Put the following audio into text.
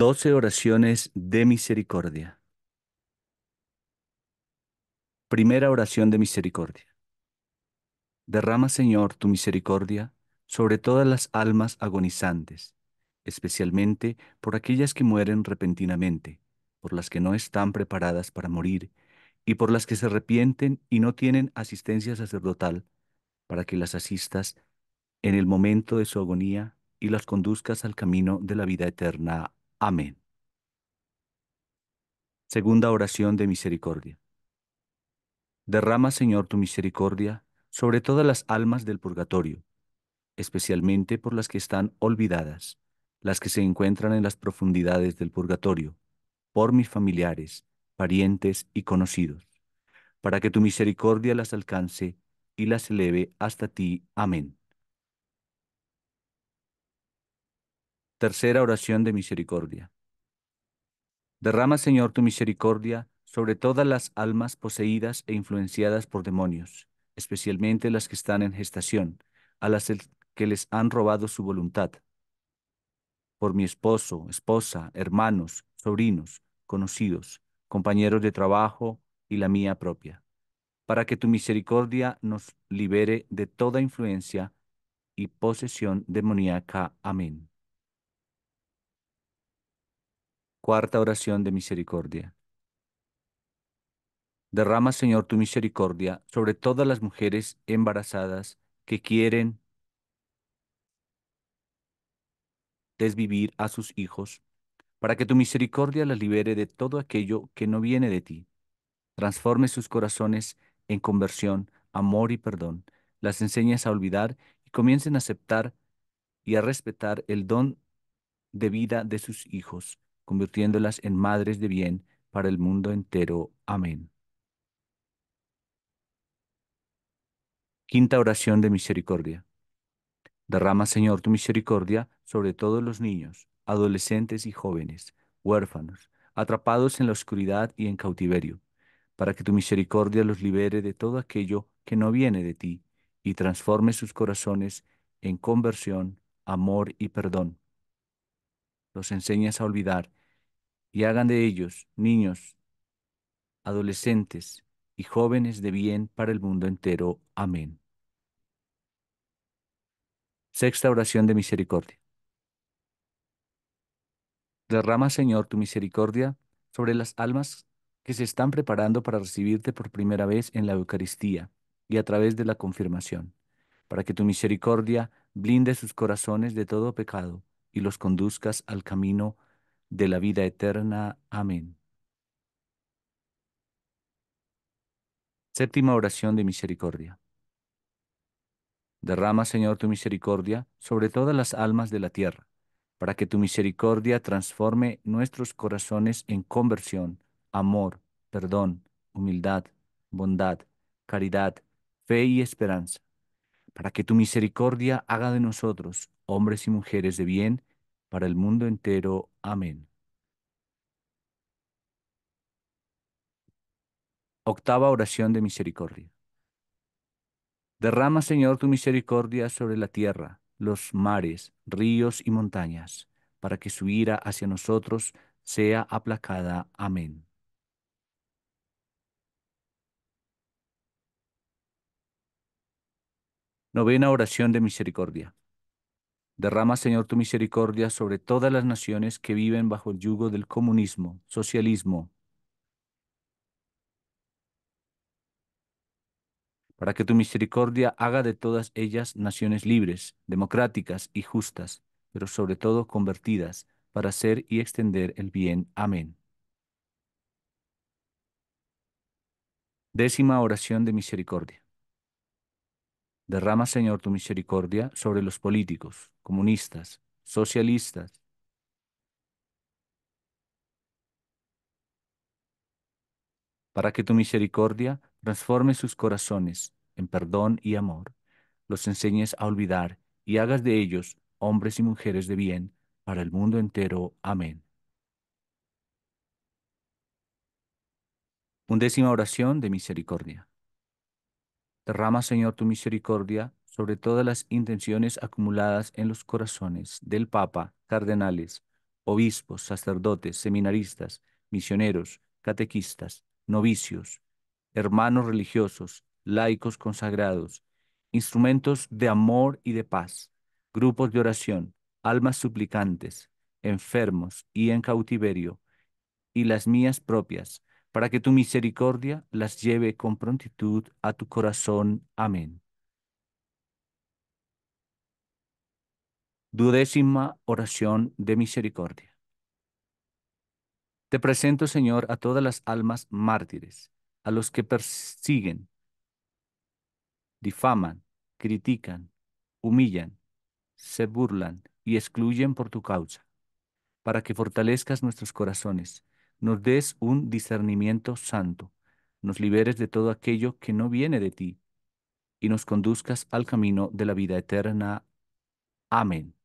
Doce oraciones de misericordia. Primera oración de misericordia. Derrama, Señor, tu misericordia sobre todas las almas agonizantes, especialmente por aquellas que mueren repentinamente, por las que no están preparadas para morir y por las que se arrepienten y no tienen asistencia sacerdotal, para que las asistas en el momento de su agonía y las conduzcas al camino de la vida eterna. Amén. Segunda oración de misericordia. Derrama, Señor, tu misericordia sobre todas las almas del purgatorio, especialmente por las que están olvidadas, las que se encuentran en las profundidades del purgatorio, por mis familiares, parientes y conocidos, para que tu misericordia las alcance y las eleve hasta ti. Amén. Tercera oración de misericordia. Derrama, Señor, tu misericordia sobre todas las almas poseídas e influenciadas por demonios, especialmente las que están en gestación, a las que les han robado su voluntad. Por mi esposo, esposa, hermanos, sobrinos, conocidos, compañeros de trabajo y la mía propia, para que tu misericordia nos libere de toda influencia y posesión demoníaca. Amén. Cuarta oración de misericordia. Derrama, Señor, tu misericordia sobre todas las mujeres embarazadas que quieren desvivir a sus hijos, para que tu misericordia las libere de todo aquello que no viene de ti. Transforme sus corazones en conversión, amor y perdón. Las enseñas a olvidar y comiencen a aceptar y a respetar el don de vida de sus hijos convirtiéndolas en madres de bien para el mundo entero. Amén. Quinta oración de misericordia. Derrama, Señor, tu misericordia sobre todos los niños, adolescentes y jóvenes, huérfanos, atrapados en la oscuridad y en cautiverio, para que tu misericordia los libere de todo aquello que no viene de ti y transforme sus corazones en conversión, amor y perdón. Los enseñas a olvidar y hagan de ellos niños, adolescentes y jóvenes de bien para el mundo entero. Amén. Sexta oración de misericordia. Derrama, Señor, tu misericordia sobre las almas que se están preparando para recibirte por primera vez en la Eucaristía y a través de la confirmación, para que tu misericordia blinde sus corazones de todo pecado y los conduzcas al camino de la vida eterna. Amén. Séptima oración de misericordia. Derrama, Señor, tu misericordia sobre todas las almas de la tierra, para que tu misericordia transforme nuestros corazones en conversión, amor, perdón, humildad, bondad, caridad, fe y esperanza, para que tu misericordia haga de nosotros, hombres y mujeres de bien, para el mundo entero. Amén. Octava oración de misericordia. Derrama, Señor, tu misericordia sobre la tierra, los mares, ríos y montañas, para que su ira hacia nosotros sea aplacada. Amén. Novena oración de misericordia. Derrama, Señor, tu misericordia sobre todas las naciones que viven bajo el yugo del comunismo, socialismo, para que tu misericordia haga de todas ellas naciones libres, democráticas y justas, pero sobre todo convertidas, para hacer y extender el bien. Amén. Décima oración de misericordia. Derrama, Señor, tu misericordia sobre los políticos, comunistas, socialistas, para que tu misericordia transforme sus corazones en perdón y amor, los enseñes a olvidar y hagas de ellos hombres y mujeres de bien para el mundo entero. Amén. Undécima oración de misericordia. Derrama, Señor, tu misericordia sobre todas las intenciones acumuladas en los corazones del Papa, cardenales, obispos, sacerdotes, seminaristas, misioneros, catequistas, novicios, hermanos religiosos, laicos consagrados, instrumentos de amor y de paz, grupos de oración, almas suplicantes, enfermos y en cautiverio, y las mías propias, para que tu misericordia las lleve con prontitud a tu corazón. Amén. Duodécima oración de misericordia. Te presento, Señor, a todas las almas mártires, a los que persiguen, difaman, critican, humillan, se burlan y excluyen por tu causa, para que fortalezcas nuestros corazones nos des un discernimiento santo, nos liberes de todo aquello que no viene de ti y nos conduzcas al camino de la vida eterna. Amén.